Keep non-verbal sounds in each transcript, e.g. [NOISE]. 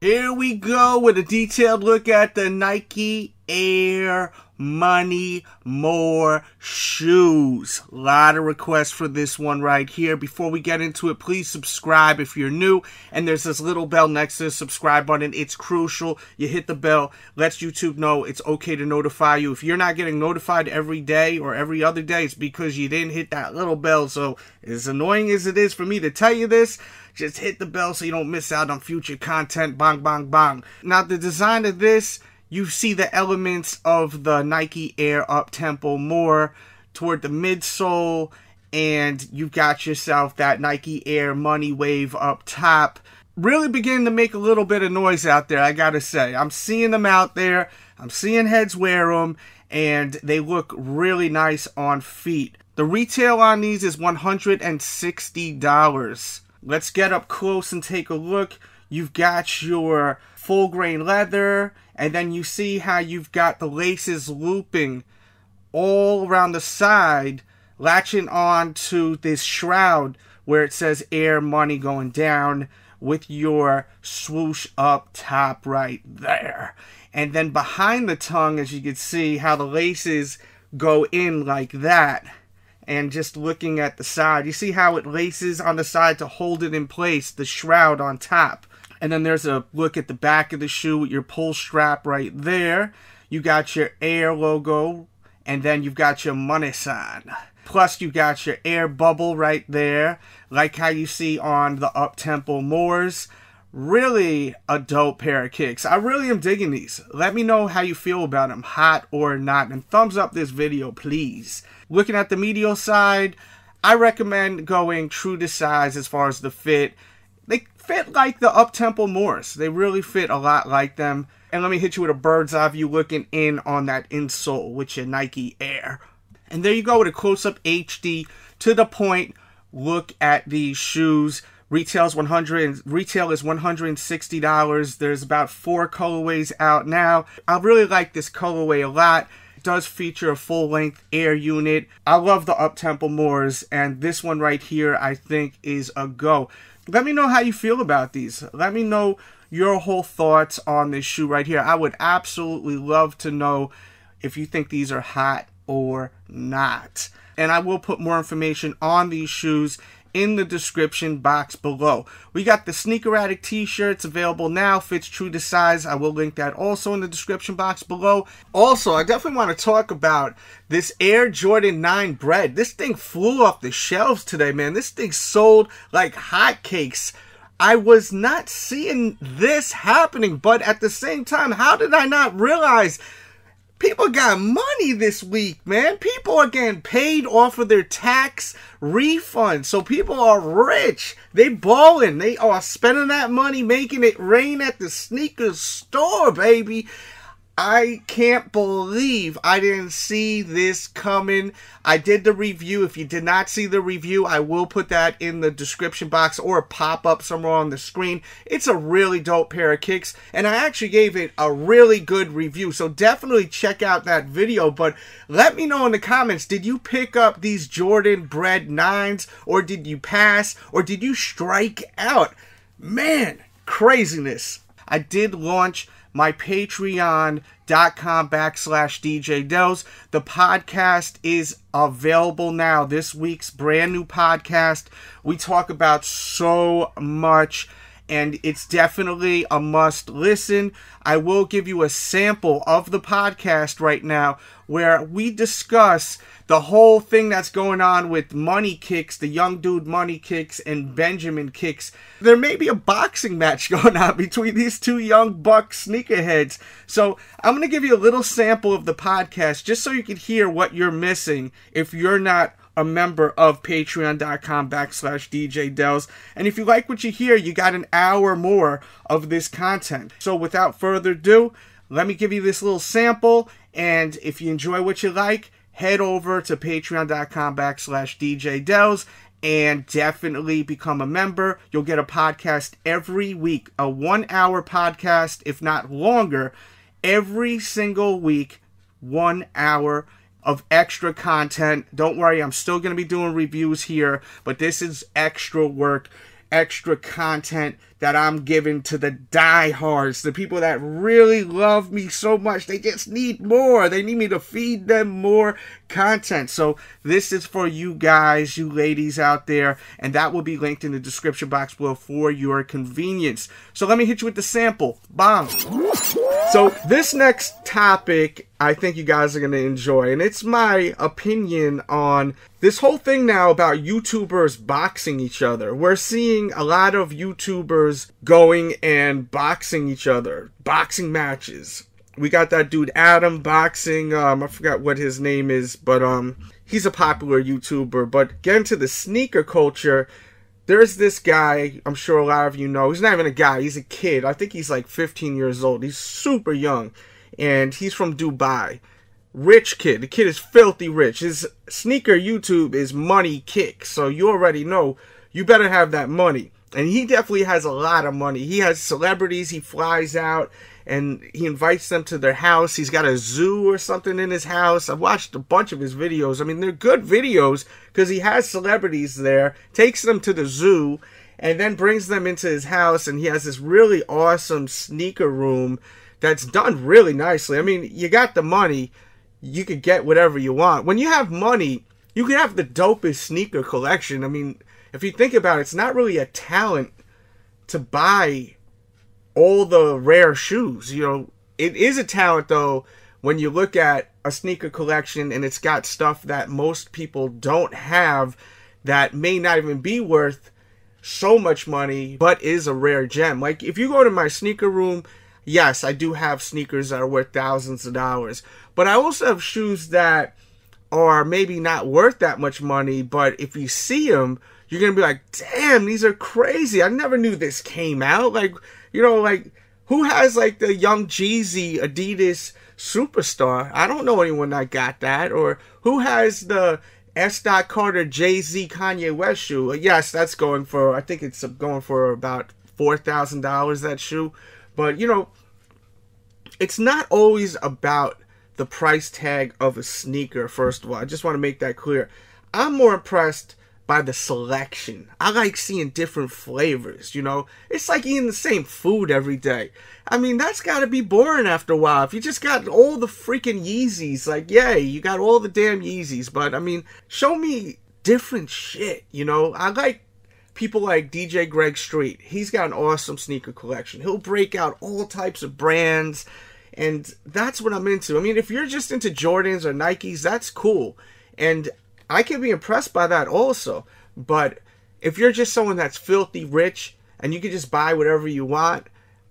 Here we go with a detailed look at the Nike Air money, more shoes. A lot of requests for this one right here. Before we get into it, please subscribe if you're new. And there's this little bell next to the subscribe button. It's crucial. You hit the bell, lets YouTube know it's okay to notify you. If you're not getting notified every day or every other day, it's because you didn't hit that little bell. So as annoying as it is for me to tell you this, just hit the bell so you don't miss out on future content. Bang, bang, bang. Now, the design of this you see the elements of the Nike Air up tempo more toward the midsole, and you've got yourself that Nike Air money wave up top. Really beginning to make a little bit of noise out there, I gotta say. I'm seeing them out there, I'm seeing heads wear them, and they look really nice on feet. The retail on these is $160. Let's get up close and take a look. You've got your full grain leather, and then you see how you've got the laces looping all around the side, latching on to this shroud where it says air money going down with your swoosh up top right there. And then behind the tongue, as you can see, how the laces go in like that. And just looking at the side, you see how it laces on the side to hold it in place, the shroud on top. And then there's a look at the back of the shoe with your pull strap right there. You got your air logo, and then you've got your money sign. Plus, you got your air bubble right there, like how you see on the Uptempo Moors. Really a dope pair of kicks. I really am digging these. Let me know how you feel about them, hot or not, and thumbs up this video, please. Looking at the medial side, I recommend going true to size as far as the fit fit like the uptempo Moors. They really fit a lot like them. And let me hit you with a bird's eye view looking in on that insole with your Nike Air. And there you go with a close-up HD to the point look at these shoes. Retail's 100 retail is $160. There's about four colorways out now. I really like this colorway a lot. It does feature a full-length air unit. I love the up-tempo Moors and this one right here I think is a go let me know how you feel about these. Let me know your whole thoughts on this shoe right here. I would absolutely love to know if you think these are hot or not. And I will put more information on these shoes in the description box below. We got the Sneaker Addict t-shirts available now, fits true to size. I will link that also in the description box below. Also, I definitely want to talk about this Air Jordan 9 bread. This thing flew off the shelves today, man. This thing sold like hotcakes. I was not seeing this happening, but at the same time, how did I not realize People got money this week, man. People are getting paid off of their tax refund. So people are rich. They balling. They are spending that money, making it rain at the sneaker store, baby. I can't believe I didn't see this coming. I did the review. If you did not see the review, I will put that in the description box or pop up somewhere on the screen. It's a really dope pair of kicks, and I actually gave it a really good review, so definitely check out that video. But let me know in the comments, did you pick up these Jordan Bread 9s, or did you pass, or did you strike out? Man, craziness. I did launch my patreon.com backslash DJ Dose. The podcast is available now. This week's brand new podcast. We talk about so much and it's definitely a must listen. I will give you a sample of the podcast right now where we discuss the whole thing that's going on with Money Kicks, the young dude Money Kicks, and Benjamin Kicks. There may be a boxing match [LAUGHS] going on between these two young buck sneakerheads. So I'm going to give you a little sample of the podcast just so you can hear what you're missing if you're not a member of patreon.com backslash DJ Dells. And if you like what you hear, you got an hour more of this content. So without further ado, let me give you this little sample. And if you enjoy what you like, head over to patreon.com backslash DJ Dells and definitely become a member. You'll get a podcast every week, a one hour podcast, if not longer, every single week, one hour of extra content. Don't worry, I'm still going to be doing reviews here, but this is extra work, extra content that I'm giving to the diehards, the people that really love me so much. They just need more. They need me to feed them more content. So this is for you guys, you ladies out there, and that will be linked in the description box below for your convenience. So let me hit you with the sample. Bomb. So this next topic I think you guys are going to enjoy, and it's my opinion on this whole thing now about YouTubers boxing each other. We're seeing a lot of YouTubers wrestlers going and boxing each other, boxing matches. We got that dude Adam boxing. Um, I forgot what his name is, but um, he's a popular YouTuber. But getting to the sneaker culture, there's this guy. I'm sure a lot of you know. He's not even a guy. He's a kid. I think he's like 15 years old. He's super young, and he's from Dubai rich kid. The kid is filthy rich. His sneaker YouTube is money kick. So you already know you better have that money and he definitely has a lot of money. He has celebrities. He flies out and he invites them to their house. He's got a zoo or something in his house. I've watched a bunch of his videos. I mean, they're good videos because he has celebrities there, takes them to the zoo, and then brings them into his house. And he has this really awesome sneaker room that's done really nicely. I mean, you got the money, you could get whatever you want. When you have money, you can have the dopest sneaker collection. I mean, if you think about it, it's not really a talent to buy all the rare shoes. You know, it is a talent though when you look at a sneaker collection and it's got stuff that most people don't have that may not even be worth so much money but is a rare gem. Like if you go to my sneaker room, yes, I do have sneakers that are worth thousands of dollars, but I also have shoes that are maybe not worth that much money, but if you see them, you're gonna be like, damn, these are crazy. I never knew this came out. Like, you know, like who has like the young Jeezy Adidas superstar? I don't know anyone that got that. Or who has the S. Dot Carter Jay Z Kanye West shoe? Yes, that's going for I think it's going for about four thousand dollars that shoe. But you know, it's not always about the price tag of a sneaker, first of all. I just want to make that clear. I'm more impressed by the selection. I like seeing different flavors, you know? It's like eating the same food every day. I mean, that's gotta be boring after a while. If you just got all the freaking Yeezys, like, yay, you got all the damn Yeezys. But, I mean, show me different shit, you know? I like people like DJ Greg Street. He's got an awesome sneaker collection. He'll break out all types of brands, and that's what I'm into. I mean, if you're just into Jordans or Nikes, that's cool. And I can be impressed by that also. But if you're just someone that's filthy rich and you can just buy whatever you want,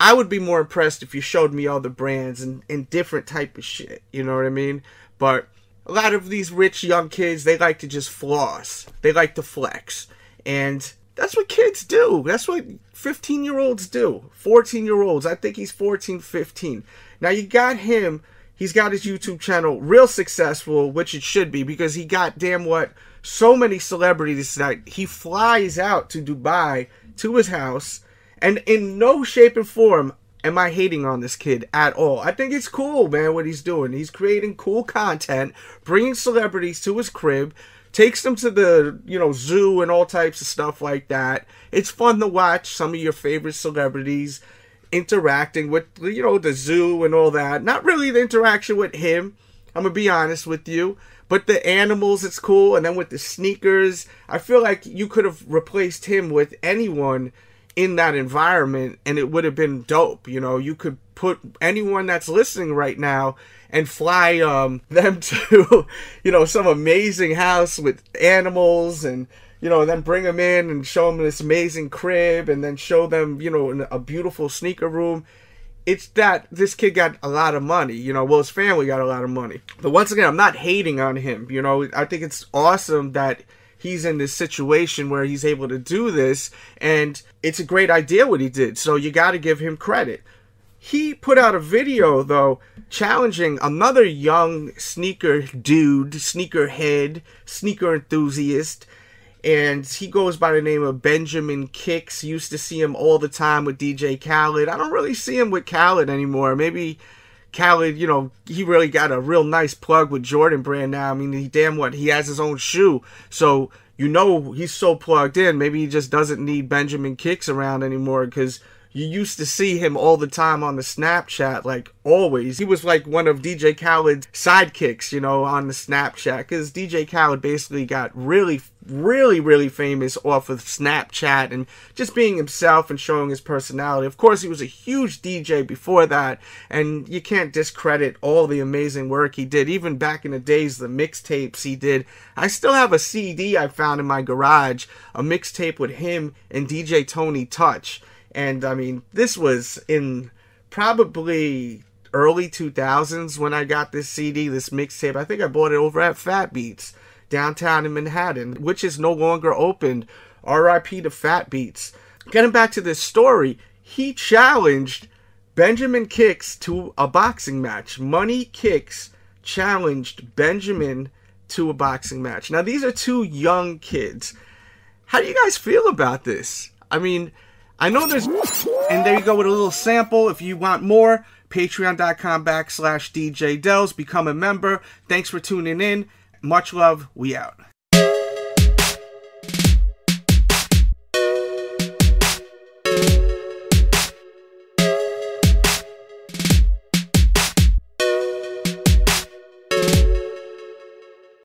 I would be more impressed if you showed me all the brands and, and different type of shit. You know what I mean? But a lot of these rich young kids, they like to just floss. They like to flex. And that's what kids do. That's what 15 year olds do. 14 year olds. I think he's 14, 15. Now you got him He's got his YouTube channel real successful, which it should be because he got damn what so many celebrities that he flies out to Dubai to his house. And in no shape and form am I hating on this kid at all. I think it's cool, man, what he's doing. He's creating cool content, bringing celebrities to his crib, takes them to the, you know, zoo and all types of stuff like that. It's fun to watch some of your favorite celebrities interacting with you know the zoo and all that. Not really the interaction with him. I'm gonna be honest with you. But the animals, it's cool. And then with the sneakers, I feel like you could have replaced him with anyone in that environment and it would have been dope. You know, you could put anyone that's listening right now and fly um, [LAUGHS] them to, you know, some amazing house with animals and you know, and then bring them in and show them this amazing crib and then show them, you know, a beautiful sneaker room. It's that this kid got a lot of money, you know, well, his family got a lot of money. But once again, I'm not hating on him, you know, I think it's awesome that he's in this situation where he's able to do this and it's a great idea what he did. So you got to give him credit. He put out a video though challenging another young sneaker dude, sneaker head, sneaker enthusiast and he goes by the name of Benjamin Kicks. Used to see him all the time with DJ Khaled. I don't really see him with Khaled anymore. Maybe Khaled, you know, he really got a real nice plug with Jordan Brand now. I mean, he damn what he has his own shoe, so you know he's so plugged in. Maybe he just doesn't need Benjamin Kicks around anymore because you used to see him all the time on the Snapchat, like always. He was like one of DJ Khaled's sidekicks, you know, on the Snapchat, because DJ Khaled basically got really, really, really famous off of Snapchat and just being himself and showing his personality. Of course, he was a huge DJ before that, and you can't discredit all the amazing work he did, even back in the days, the mixtapes he did. I still have a CD I found in my garage, a mixtape with him and DJ Tony Touch. And I mean, this was in probably early 2000s when I got this CD, this mixtape. I think I bought it over at Fat Beats downtown in Manhattan, which is no longer open. RIP to Fat Beats. Getting back to this story, he challenged Benjamin Kicks to a boxing match. Money Kicks challenged Benjamin to a boxing match. Now, these are two young kids. How do you guys feel about this? I mean, I know there's... And there you go with a little sample. If you want more, patreon.com backslash DJ Dells. Become a member. Thanks for tuning in. Much love. We out.